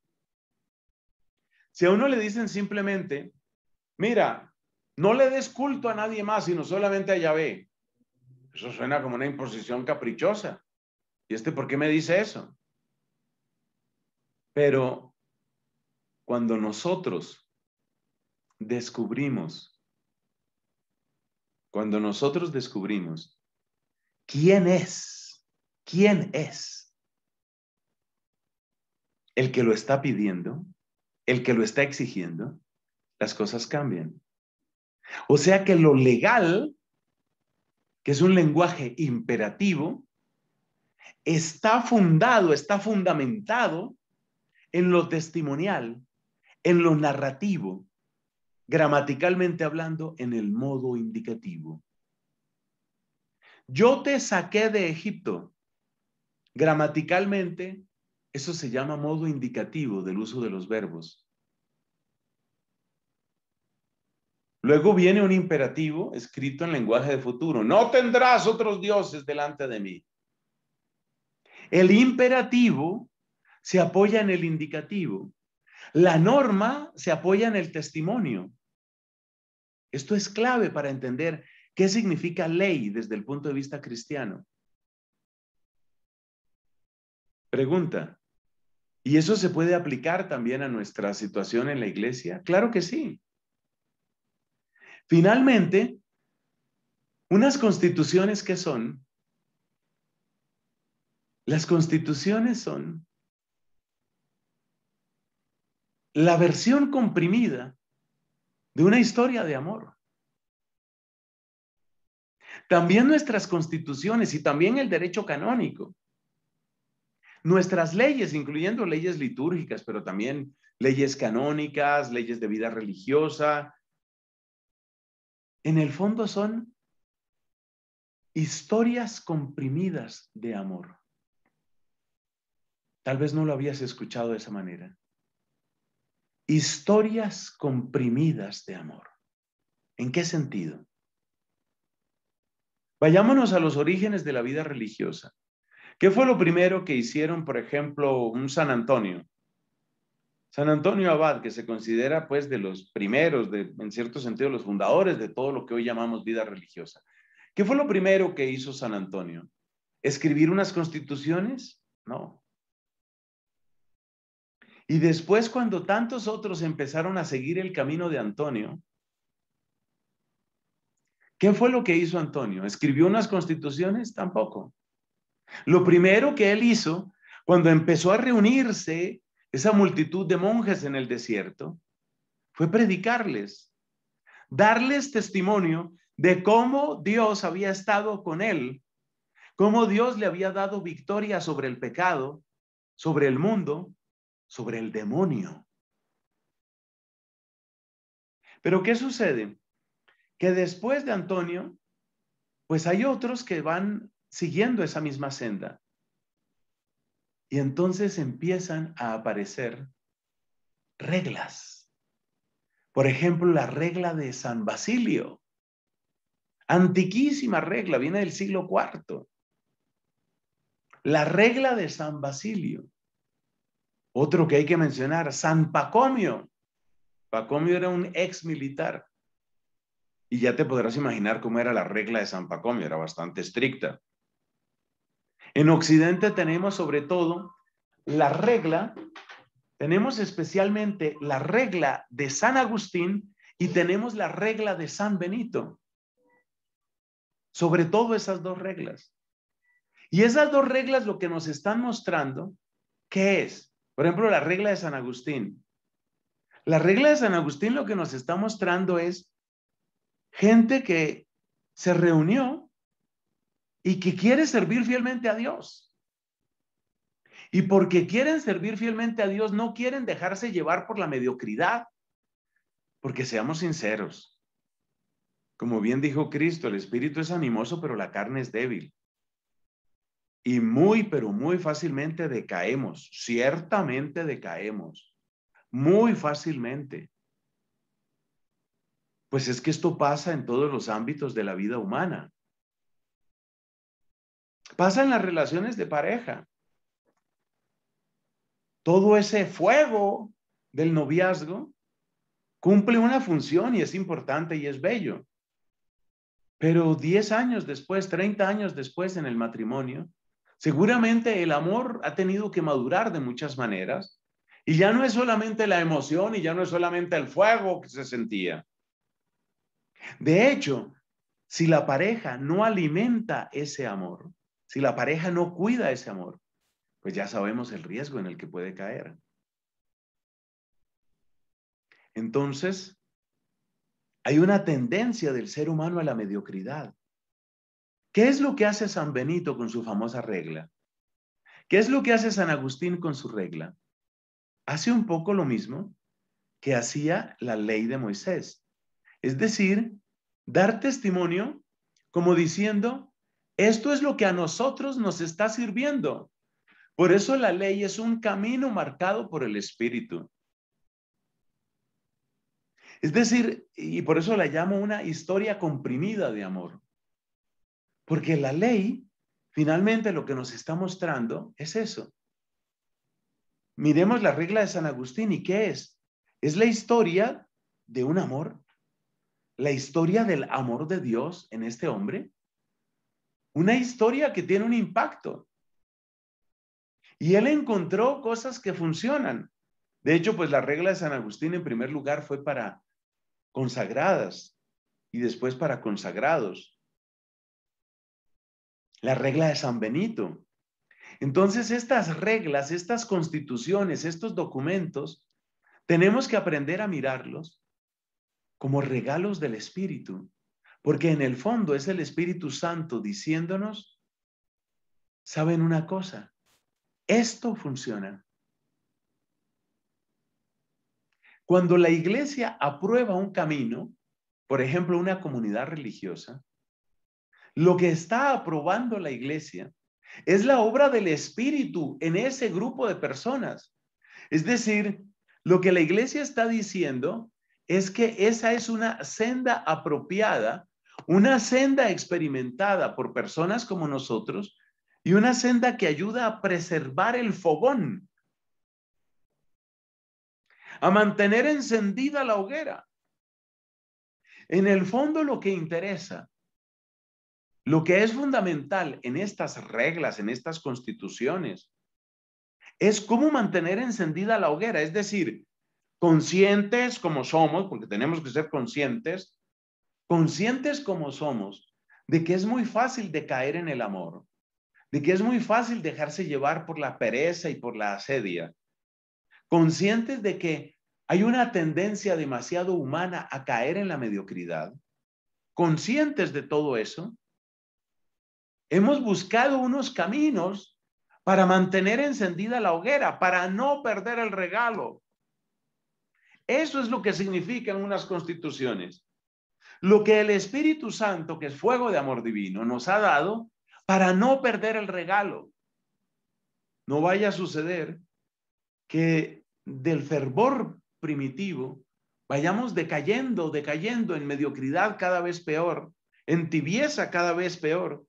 Si a uno le dicen simplemente, mira, no le des culto a nadie más, sino solamente a Yahvé, eso suena como una imposición caprichosa. ¿Y este por qué me dice eso? Pero cuando nosotros descubrimos, cuando nosotros descubrimos quién es, quién es el que lo está pidiendo, el que lo está exigiendo, las cosas cambian. O sea que lo legal, que es un lenguaje imperativo, está fundado, está fundamentado en lo testimonial, en lo narrativo, gramaticalmente hablando, en el modo indicativo. Yo te saqué de Egipto. Gramaticalmente eso se llama modo indicativo del uso de los verbos. Luego viene un imperativo escrito en lenguaje de futuro. No tendrás otros dioses delante de mí. El imperativo se apoya en el indicativo. La norma se apoya en el testimonio. Esto es clave para entender qué significa ley desde el punto de vista cristiano. Pregunta, ¿Y eso se puede aplicar también a nuestra situación en la iglesia? Claro que sí. Finalmente, unas constituciones que son, las constituciones son la versión comprimida de una historia de amor. También nuestras constituciones y también el derecho canónico Nuestras leyes, incluyendo leyes litúrgicas, pero también leyes canónicas, leyes de vida religiosa, en el fondo son historias comprimidas de amor. Tal vez no lo habías escuchado de esa manera. Historias comprimidas de amor. ¿En qué sentido? Vayámonos a los orígenes de la vida religiosa. ¿Qué fue lo primero que hicieron, por ejemplo, un San Antonio? San Antonio Abad, que se considera pues de los primeros, en cierto sentido, los fundadores de todo lo que hoy llamamos vida religiosa. ¿Qué fue lo primero que hizo San Antonio? ¿Escribir unas constituciones? No. Y después, cuando tantos otros empezaron a seguir el camino de Antonio, ¿qué fue lo que hizo Antonio? ¿Escribió unas constituciones? Tampoco. Lo primero que él hizo cuando empezó a reunirse esa multitud de monjes en el desierto fue predicarles, darles testimonio de cómo Dios había estado con él, cómo Dios le había dado victoria sobre el pecado, sobre el mundo, sobre el demonio. Pero ¿qué sucede? Que después de Antonio, pues hay otros que van siguiendo esa misma senda. Y entonces empiezan a aparecer reglas. Por ejemplo, la regla de San Basilio. Antiquísima regla, viene del siglo IV. La regla de San Basilio. Otro que hay que mencionar, San Pacomio. Pacomio era un ex militar. Y ya te podrás imaginar cómo era la regla de San Pacomio, era bastante estricta. En Occidente tenemos sobre todo la regla, tenemos especialmente la regla de San Agustín y tenemos la regla de San Benito. Sobre todo esas dos reglas. Y esas dos reglas lo que nos están mostrando, ¿qué es? Por ejemplo, la regla de San Agustín. La regla de San Agustín lo que nos está mostrando es gente que se reunió y que quiere servir fielmente a Dios. Y porque quieren servir fielmente a Dios, no quieren dejarse llevar por la mediocridad. Porque seamos sinceros, como bien dijo Cristo, el espíritu es animoso, pero la carne es débil. Y muy, pero muy fácilmente decaemos, ciertamente decaemos, muy fácilmente. Pues es que esto pasa en todos los ámbitos de la vida humana. Pasa en las relaciones de pareja. Todo ese fuego del noviazgo cumple una función y es importante y es bello. Pero 10 años después, 30 años después en el matrimonio, seguramente el amor ha tenido que madurar de muchas maneras y ya no es solamente la emoción y ya no es solamente el fuego que se sentía. De hecho, si la pareja no alimenta ese amor, si la pareja no cuida ese amor, pues ya sabemos el riesgo en el que puede caer. Entonces, hay una tendencia del ser humano a la mediocridad. ¿Qué es lo que hace San Benito con su famosa regla? ¿Qué es lo que hace San Agustín con su regla? Hace un poco lo mismo que hacía la ley de Moisés. Es decir, dar testimonio como diciendo, esto es lo que a nosotros nos está sirviendo. Por eso la ley es un camino marcado por el Espíritu. Es decir, y por eso la llamo una historia comprimida de amor. Porque la ley, finalmente, lo que nos está mostrando es eso. Miremos la regla de San Agustín y ¿qué es? Es la historia de un amor, la historia del amor de Dios en este hombre, una historia que tiene un impacto. Y él encontró cosas que funcionan. De hecho, pues la regla de San Agustín en primer lugar fue para consagradas y después para consagrados. La regla de San Benito. Entonces, estas reglas, estas constituciones, estos documentos, tenemos que aprender a mirarlos como regalos del Espíritu. Porque en el fondo es el Espíritu Santo diciéndonos, saben una cosa, esto funciona. Cuando la iglesia aprueba un camino, por ejemplo, una comunidad religiosa, lo que está aprobando la iglesia es la obra del Espíritu en ese grupo de personas. Es decir, lo que la iglesia está diciendo es que esa es una senda apropiada una senda experimentada por personas como nosotros y una senda que ayuda a preservar el fogón, a mantener encendida la hoguera. En el fondo lo que interesa, lo que es fundamental en estas reglas, en estas constituciones, es cómo mantener encendida la hoguera, es decir, conscientes como somos, porque tenemos que ser conscientes conscientes como somos de que es muy fácil de caer en el amor, de que es muy fácil dejarse llevar por la pereza y por la asedia, conscientes de que hay una tendencia demasiado humana a caer en la mediocridad, conscientes de todo eso, hemos buscado unos caminos para mantener encendida la hoguera, para no perder el regalo. Eso es lo que significan unas constituciones. Lo que el Espíritu Santo, que es fuego de amor divino, nos ha dado para no perder el regalo. No vaya a suceder que del fervor primitivo vayamos decayendo, decayendo en mediocridad cada vez peor, en tibieza cada vez peor,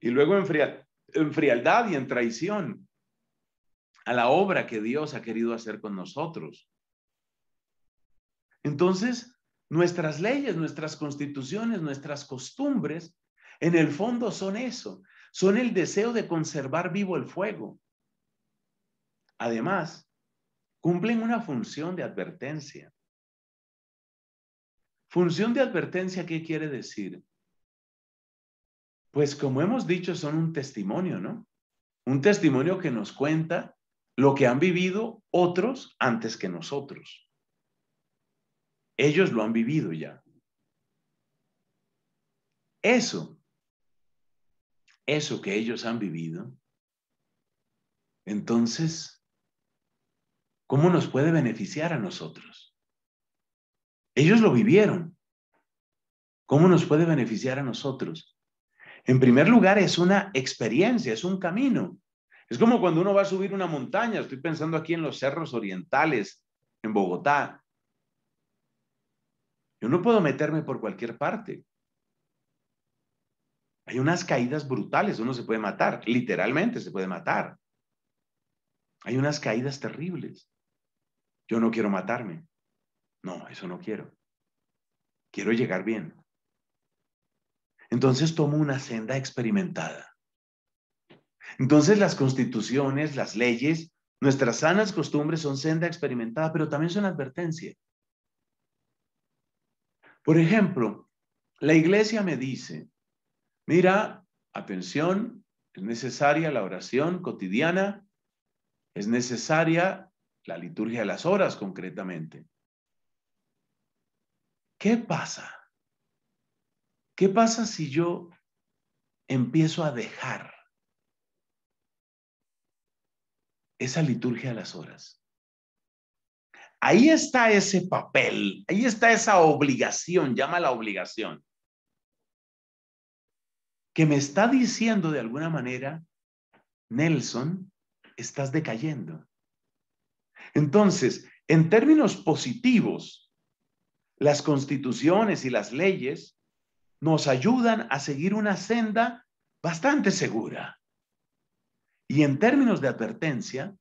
y luego en, frialdad y en traición a la obra que Dios ha querido hacer con nosotros. Entonces, Nuestras leyes, nuestras constituciones, nuestras costumbres, en el fondo son eso, son el deseo de conservar vivo el fuego. Además, cumplen una función de advertencia. Función de advertencia, ¿qué quiere decir? Pues como hemos dicho, son un testimonio, ¿no? Un testimonio que nos cuenta lo que han vivido otros antes que nosotros. Ellos lo han vivido ya. Eso, eso que ellos han vivido, entonces, ¿cómo nos puede beneficiar a nosotros? Ellos lo vivieron. ¿Cómo nos puede beneficiar a nosotros? En primer lugar, es una experiencia, es un camino. Es como cuando uno va a subir una montaña, estoy pensando aquí en los cerros orientales, en Bogotá. Yo no puedo meterme por cualquier parte. Hay unas caídas brutales, uno se puede matar, literalmente se puede matar. Hay unas caídas terribles. Yo no quiero matarme. No, eso no quiero. Quiero llegar bien. Entonces tomo una senda experimentada. Entonces las constituciones, las leyes, nuestras sanas costumbres son senda experimentada, pero también son advertencia. Por ejemplo, la iglesia me dice, mira, atención, es necesaria la oración cotidiana, es necesaria la liturgia de las horas concretamente. ¿Qué pasa? ¿Qué pasa si yo empiezo a dejar esa liturgia de las horas? Ahí está ese papel, ahí está esa obligación, llama la obligación, que me está diciendo de alguna manera, Nelson, estás decayendo. Entonces, en términos positivos, las constituciones y las leyes nos ayudan a seguir una senda bastante segura. Y en términos de advertencia,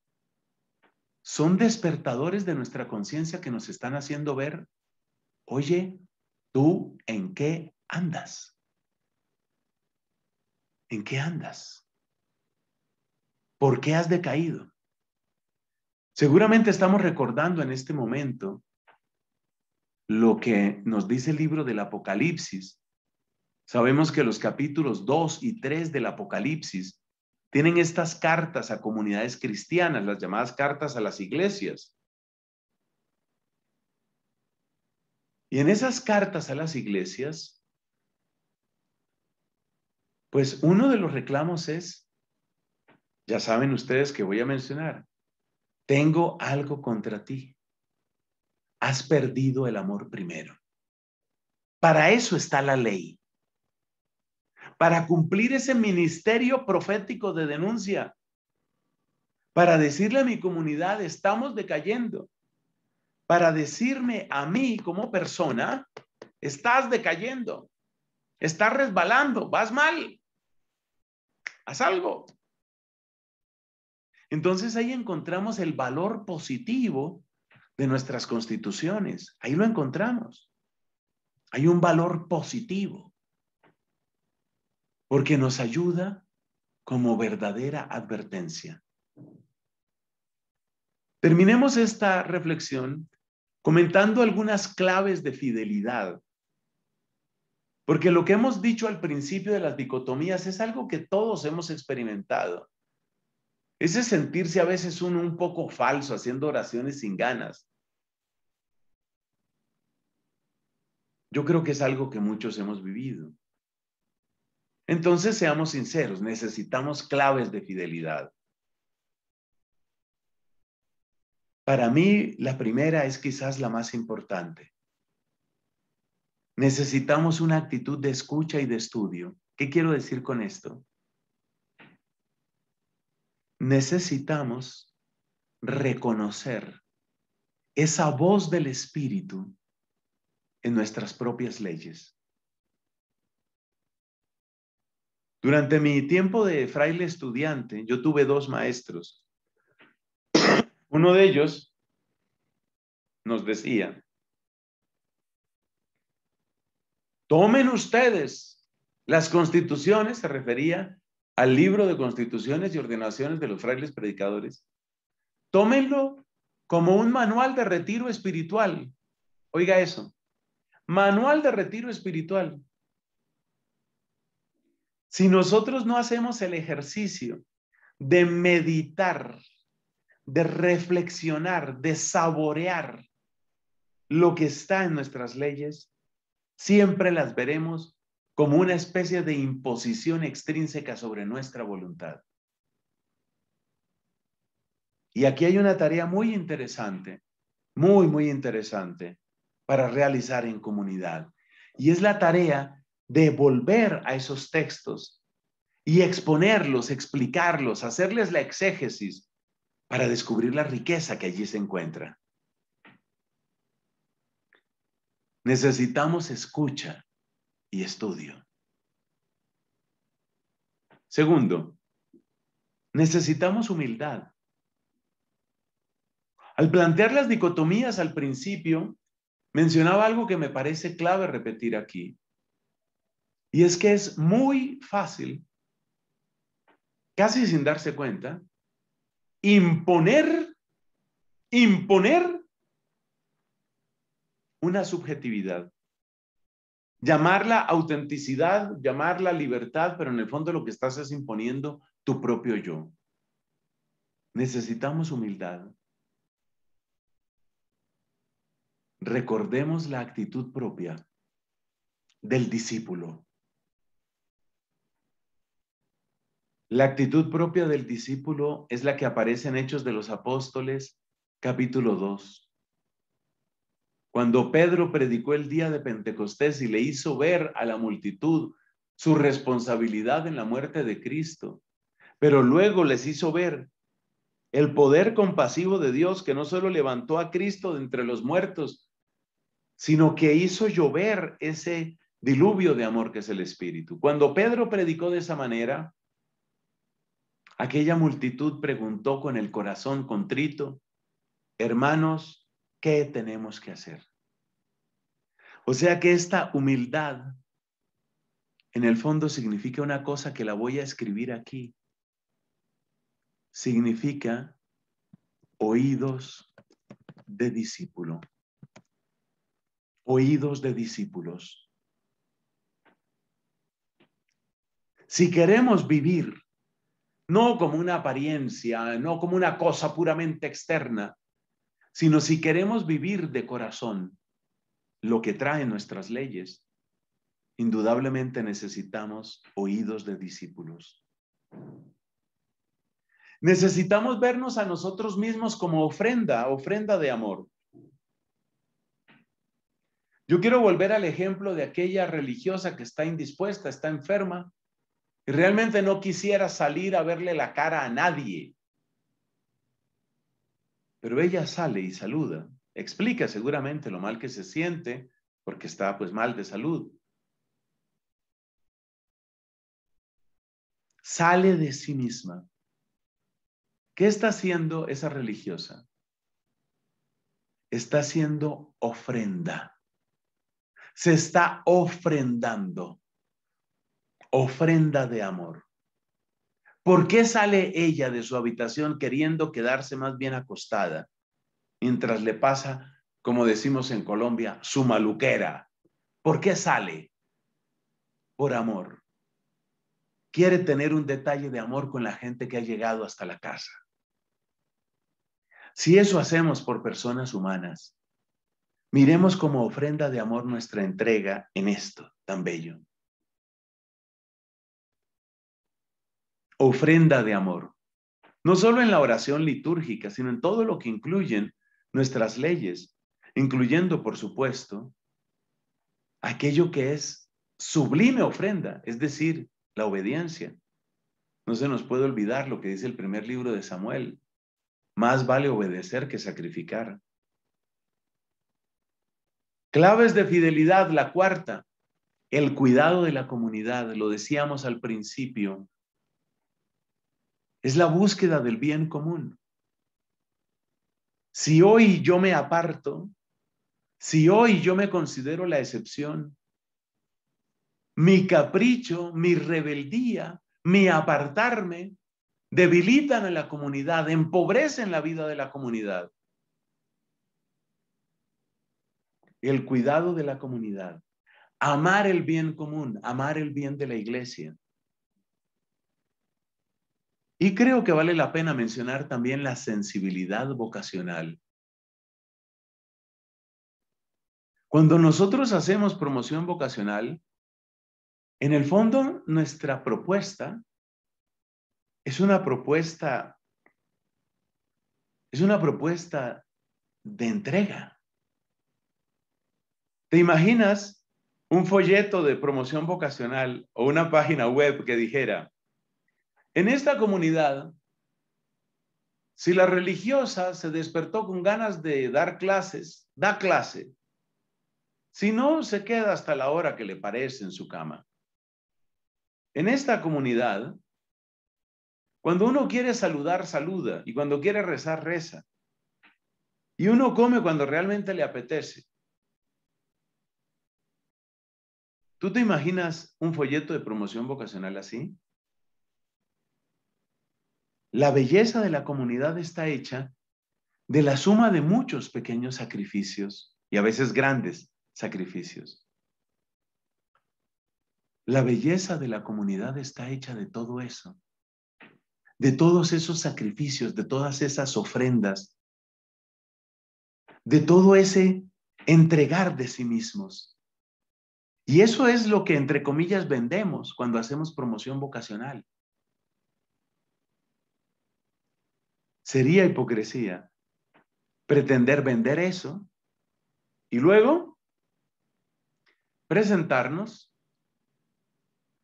son despertadores de nuestra conciencia que nos están haciendo ver, oye, tú en qué andas. ¿En qué andas? ¿Por qué has decaído? Seguramente estamos recordando en este momento lo que nos dice el libro del Apocalipsis. Sabemos que los capítulos 2 y 3 del Apocalipsis tienen estas cartas a comunidades cristianas, las llamadas cartas a las iglesias. Y en esas cartas a las iglesias, pues uno de los reclamos es, ya saben ustedes que voy a mencionar, tengo algo contra ti. Has perdido el amor primero. Para eso está la ley para cumplir ese ministerio profético de denuncia, para decirle a mi comunidad, estamos decayendo, para decirme a mí como persona, estás decayendo, estás resbalando, vas mal, haz algo. Entonces ahí encontramos el valor positivo de nuestras constituciones, ahí lo encontramos. Hay un valor positivo porque nos ayuda como verdadera advertencia. Terminemos esta reflexión comentando algunas claves de fidelidad, porque lo que hemos dicho al principio de las dicotomías es algo que todos hemos experimentado. Ese sentirse a veces uno un poco falso haciendo oraciones sin ganas. Yo creo que es algo que muchos hemos vivido. Entonces, seamos sinceros, necesitamos claves de fidelidad. Para mí, la primera es quizás la más importante. Necesitamos una actitud de escucha y de estudio. ¿Qué quiero decir con esto? Necesitamos reconocer esa voz del Espíritu en nuestras propias leyes. Durante mi tiempo de fraile estudiante, yo tuve dos maestros. Uno de ellos nos decía, tomen ustedes las constituciones, se refería al libro de constituciones y ordenaciones de los frailes predicadores, tómenlo como un manual de retiro espiritual. Oiga eso, manual de retiro espiritual. Si nosotros no hacemos el ejercicio de meditar, de reflexionar, de saborear lo que está en nuestras leyes, siempre las veremos como una especie de imposición extrínseca sobre nuestra voluntad. Y aquí hay una tarea muy interesante, muy, muy interesante para realizar en comunidad. Y es la tarea de volver a esos textos y exponerlos, explicarlos, hacerles la exégesis para descubrir la riqueza que allí se encuentra. Necesitamos escucha y estudio. Segundo, necesitamos humildad. Al plantear las dicotomías al principio, mencionaba algo que me parece clave repetir aquí. Y es que es muy fácil, casi sin darse cuenta, imponer, imponer una subjetividad. Llamarla autenticidad, llamarla libertad, pero en el fondo lo que estás es imponiendo tu propio yo. Necesitamos humildad. Recordemos la actitud propia del discípulo. La actitud propia del discípulo es la que aparece en Hechos de los Apóstoles, capítulo 2. Cuando Pedro predicó el día de Pentecostés y le hizo ver a la multitud su responsabilidad en la muerte de Cristo, pero luego les hizo ver el poder compasivo de Dios que no solo levantó a Cristo de entre los muertos, sino que hizo llover ese diluvio de amor que es el Espíritu. Cuando Pedro predicó de esa manera, Aquella multitud preguntó con el corazón contrito, hermanos, ¿qué tenemos que hacer? O sea que esta humildad en el fondo significa una cosa que la voy a escribir aquí. Significa oídos de discípulo. Oídos de discípulos. Si queremos vivir no como una apariencia, no como una cosa puramente externa, sino si queremos vivir de corazón lo que traen nuestras leyes, indudablemente necesitamos oídos de discípulos. Necesitamos vernos a nosotros mismos como ofrenda, ofrenda de amor. Yo quiero volver al ejemplo de aquella religiosa que está indispuesta, está enferma, y realmente no quisiera salir a verle la cara a nadie. Pero ella sale y saluda. Explica seguramente lo mal que se siente porque está pues mal de salud. Sale de sí misma. ¿Qué está haciendo esa religiosa? Está haciendo ofrenda. Se está ofrendando ofrenda de amor. ¿Por qué sale ella de su habitación queriendo quedarse más bien acostada mientras le pasa, como decimos en Colombia, su maluquera? ¿Por qué sale? Por amor. Quiere tener un detalle de amor con la gente que ha llegado hasta la casa. Si eso hacemos por personas humanas, miremos como ofrenda de amor nuestra entrega en esto tan bello. ofrenda de amor. No solo en la oración litúrgica, sino en todo lo que incluyen nuestras leyes, incluyendo, por supuesto, aquello que es sublime ofrenda, es decir, la obediencia. No se nos puede olvidar lo que dice el primer libro de Samuel. Más vale obedecer que sacrificar. Claves de fidelidad, la cuarta, el cuidado de la comunidad. Lo decíamos al principio, es la búsqueda del bien común. Si hoy yo me aparto, si hoy yo me considero la excepción, mi capricho, mi rebeldía, mi apartarme, debilitan a la comunidad, empobrecen la vida de la comunidad. El cuidado de la comunidad, amar el bien común, amar el bien de la iglesia, y creo que vale la pena mencionar también la sensibilidad vocacional. Cuando nosotros hacemos promoción vocacional, en el fondo nuestra propuesta es una propuesta es una propuesta de entrega. ¿Te imaginas un folleto de promoción vocacional o una página web que dijera en esta comunidad, si la religiosa se despertó con ganas de dar clases, da clase. Si no, se queda hasta la hora que le parece en su cama. En esta comunidad, cuando uno quiere saludar, saluda, y cuando quiere rezar, reza. Y uno come cuando realmente le apetece. ¿Tú te imaginas un folleto de promoción vocacional así? La belleza de la comunidad está hecha de la suma de muchos pequeños sacrificios y a veces grandes sacrificios. La belleza de la comunidad está hecha de todo eso, de todos esos sacrificios, de todas esas ofrendas, de todo ese entregar de sí mismos. Y eso es lo que, entre comillas, vendemos cuando hacemos promoción vocacional. Sería hipocresía pretender vender eso y luego presentarnos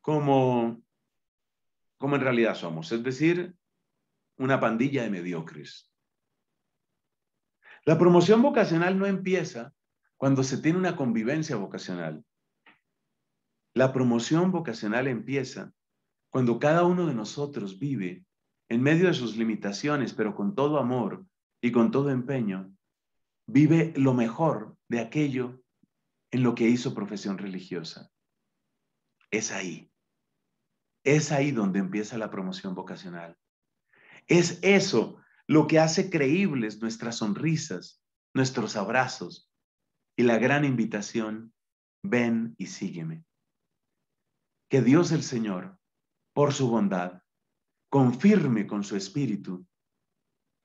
como, como en realidad somos, es decir, una pandilla de mediocres. La promoción vocacional no empieza cuando se tiene una convivencia vocacional. La promoción vocacional empieza cuando cada uno de nosotros vive en medio de sus limitaciones, pero con todo amor y con todo empeño, vive lo mejor de aquello en lo que hizo profesión religiosa. Es ahí. Es ahí donde empieza la promoción vocacional. Es eso lo que hace creíbles nuestras sonrisas, nuestros abrazos y la gran invitación, ven y sígueme. Que Dios el Señor, por su bondad, confirme con su espíritu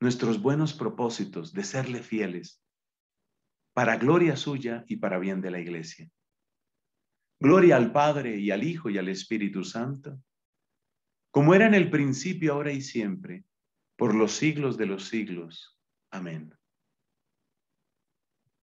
nuestros buenos propósitos de serle fieles para gloria suya y para bien de la iglesia. Gloria al Padre y al Hijo y al Espíritu Santo, como era en el principio, ahora y siempre, por los siglos de los siglos. Amén.